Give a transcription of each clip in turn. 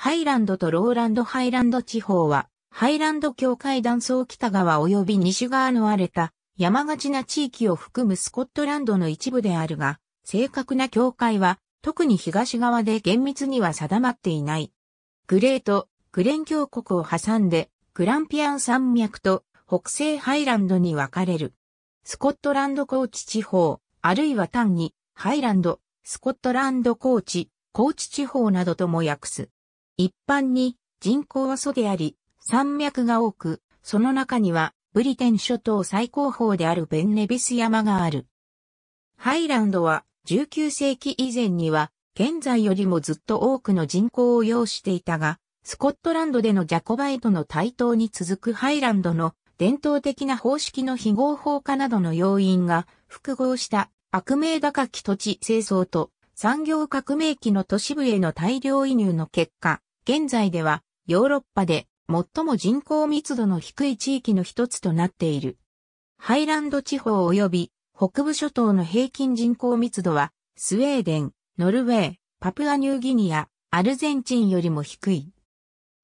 ハイランドとローランドハイランド地方は、ハイランド境界断層北側及び西側の荒れた山がちな地域を含むスコットランドの一部であるが、正確な境界は特に東側で厳密には定まっていない。グレート、グレン峡谷を挟んで、グランピアン山脈と北西ハイランドに分かれる。スコットランド高地地方、あるいは単にハイランド、スコットランド高地、高地地方などとも訳す。一般に人口は素であり、山脈が多く、その中にはブリテン諸島最高峰であるベンネビス山がある。ハイランドは19世紀以前には現在よりもずっと多くの人口を要していたが、スコットランドでのジャコバイトの台頭に続くハイランドの伝統的な方式の非合法化などの要因が複合した悪名高き土地清掃と産業革命期の都市部への大量移入の結果、現在ではヨーロッパで最も人口密度の低い地域の一つとなっている。ハイランド地方及び北部諸島の平均人口密度はスウェーデン、ノルウェー、パプアニューギニア、アルゼンチンよりも低い。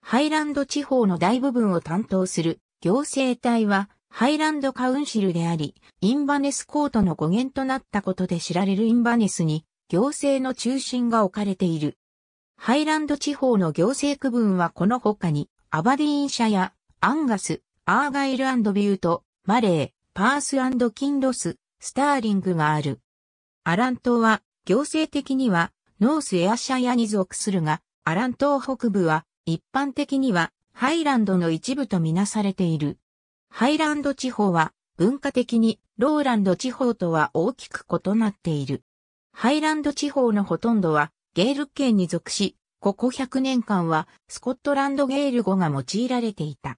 ハイランド地方の大部分を担当する行政体はハイランドカウンシルであり、インバネスコートの語源となったことで知られるインバネスに行政の中心が置かれている。ハイランド地方の行政区分はこの他に、アバディーン社や、アンガス、アーガイルビュート、マレー、パースキンロス、スターリングがある。アラン島は、行政的には、ノースエアシャヤに属するが、アラン島北部は、一般的には、ハイランドの一部とみなされている。ハイランド地方は、文化的に、ローランド地方とは大きく異なっている。ハイランド地方のほとんどは、ゲール圏に属し、ここ100年間はスコットランドゲール語が用いられていた。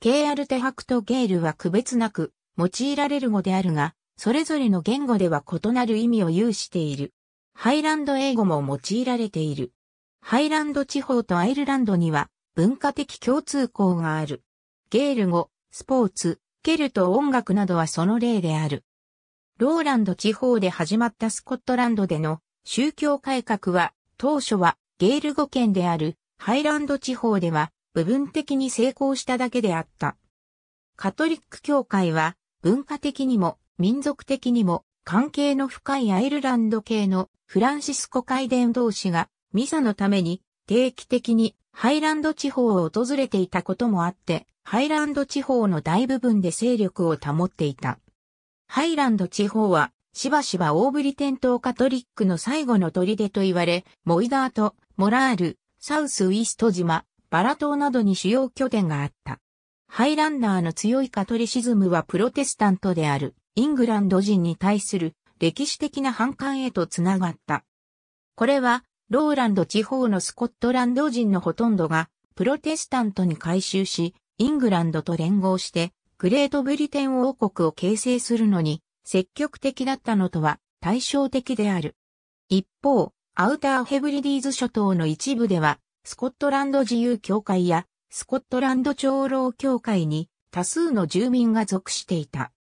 ケーアルテハクとゲールは区別なく用いられる語であるが、それぞれの言語では異なる意味を有している。ハイランド英語も用いられている。ハイランド地方とアイルランドには文化的共通項がある。ゲール語、スポーツ、ケルト音楽などはその例である。ローランド地方で始まったスコットランドでの宗教改革は、当初はゲール語圏であるハイランド地方では部分的に成功しただけであった。カトリック教会は文化的にも民族的にも関係の深いアイルランド系のフランシスコ会伝同士がミサのために定期的にハイランド地方を訪れていたこともあって、ハイランド地方の大部分で勢力を保っていた。ハイランド地方はしばしば大リりン島カトリックの最後の砦と言われ、モイダート、モラール、サウスウィスト島、バラ島などに主要拠点があった。ハイランダーの強いカトリシズムはプロテスタントであるイングランド人に対する歴史的な反感へとつながった。これは、ローランド地方のスコットランド人のほとんどがプロテスタントに改修し、イングランドと連合して、グレートブリテン王国を形成するのに積極的だったのとは対照的である。一方、アウターヘブリディーズ諸島の一部では、スコットランド自由協会やスコットランド長老協会に多数の住民が属していた。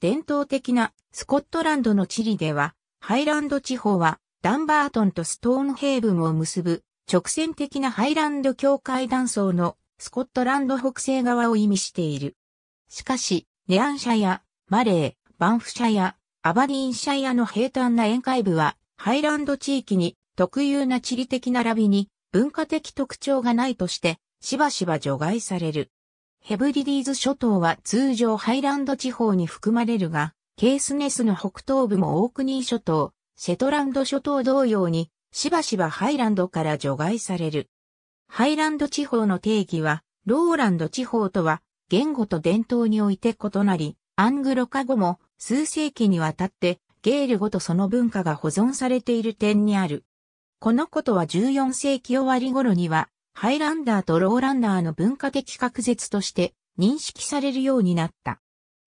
伝統的なスコットランドの地理では、ハイランド地方はダンバートンとストーンヘイブンを結ぶ直線的なハイランド境界断層のスコットランド北西側を意味している。しかし、ネアンシャやマレー、バンフシャやアバディーンシャイアの平坦な沿海部は、ハイランド地域に特有な地理的並びに文化的特徴がないとして、しばしば除外される。ヘブリディーズ諸島は通常ハイランド地方に含まれるが、ケースネスの北東部もオークニー諸島、シェトランド諸島同様に、しばしばハイランドから除外される。ハイランド地方の定義は、ローランド地方とは、言語と伝統において異なり、アングロ化後も数世紀にわたってゲール語とその文化が保存されている点にある。このことは14世紀終わり頃にはハイランダーとローランダーの文化的隔絶として認識されるようになった。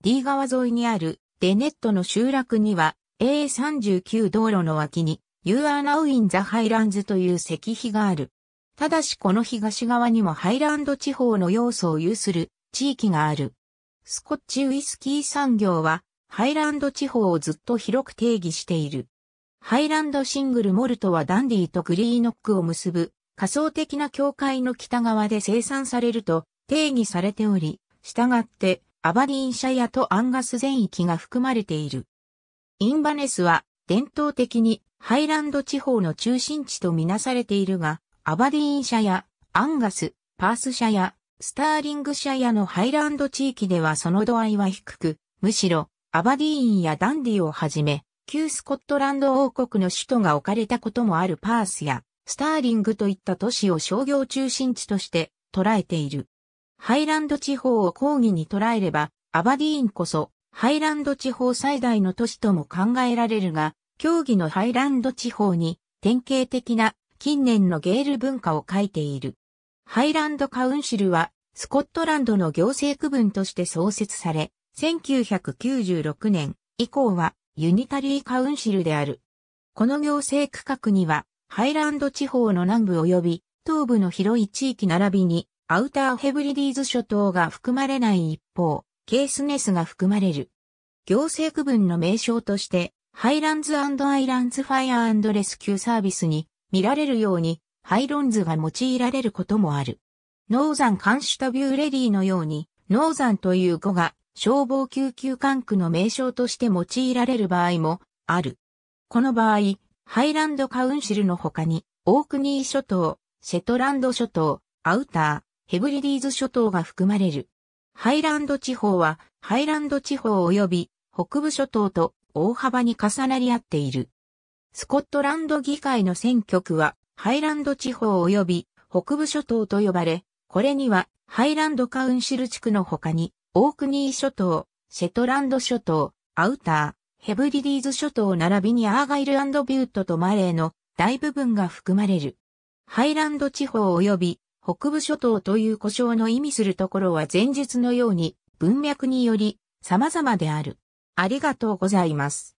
D 川沿いにあるデネットの集落には A39 道路の脇に You are now in the Highlands という石碑がある。ただしこの東側にもハイランド地方の要素を有する地域がある。スコッチウイスキー産業は、ハイランド地方をずっと広く定義している。ハイランドシングルモルトはダンディとグリーノックを結ぶ仮想的な境界の北側で生産されると定義されており、従ってアバディーンシャヤとアンガス全域が含まれている。インバネスは伝統的にハイランド地方の中心地とみなされているが、アバディーンシャヤ、アンガス、パースシャヤ、スターリングシャイアのハイランド地域ではその度合いは低く、むしろ、アバディーンやダンディをはじめ、旧スコットランド王国の首都が置かれたこともあるパースや、スターリングといった都市を商業中心地として捉えている。ハイランド地方を抗議に捉えれば、アバディーンこそ、ハイランド地方最大の都市とも考えられるが、競技のハイランド地方に典型的な近年のゲール文化を書いている。ハイランドカウンシルは、スコットランドの行政区分として創設され、1996年以降はユニタリーカウンシルである。この行政区画には、ハイランド地方の南部及び東部の広い地域並びに、アウターヘブリディーズ諸島が含まれない一方、ケースネスが含まれる。行政区分の名称として、ハイランズアイランズファイアレスキューサービスに見られるように、ハイロンズが用いられることもある。ノーザン監視タビューレディのように、ノーザンという語が消防救急管区の名称として用いられる場合もある。この場合、ハイランドカウンシルの他に、オークニー諸島、シェトランド諸島、アウター、ヘブリディーズ諸島が含まれる。ハイランド地方は、ハイランド地方及び北部諸島と大幅に重なり合っている。スコットランド議会の選挙区は、ハイランド地方及び北部諸島と呼ばれ、これにはハイランドカウンシル地区の他に、オークニー諸島、シェトランド諸島、アウター、ヘブリディーズ諸島並びにアーガイルビュートとマレーの大部分が含まれる。ハイランド地方及び北部諸島という故障の意味するところは前述のように文脈により様々である。ありがとうございます。